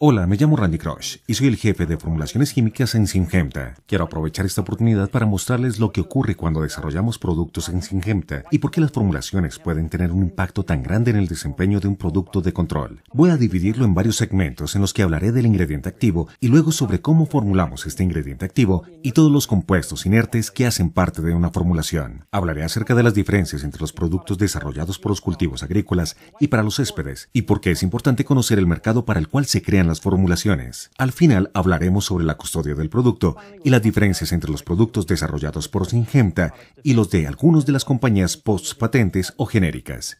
Hola, me llamo Randy Crush y soy el jefe de formulaciones químicas en Syngenta. Quiero aprovechar esta oportunidad para mostrarles lo que ocurre cuando desarrollamos productos en Syngenta y por qué las formulaciones pueden tener un impacto tan grande en el desempeño de un producto de control. Voy a dividirlo en varios segmentos en los que hablaré del ingrediente activo y luego sobre cómo formulamos este ingrediente activo y todos los compuestos inertes que hacen parte de una formulación. Hablaré acerca de las diferencias entre los productos desarrollados por los cultivos agrícolas y para los céspedes y por qué es importante conocer el mercado para el cual se crean las formulaciones. Al final hablaremos sobre la custodia del producto y las diferencias entre los productos desarrollados por Syngenta y los de algunos de las compañías post patentes o genéricas.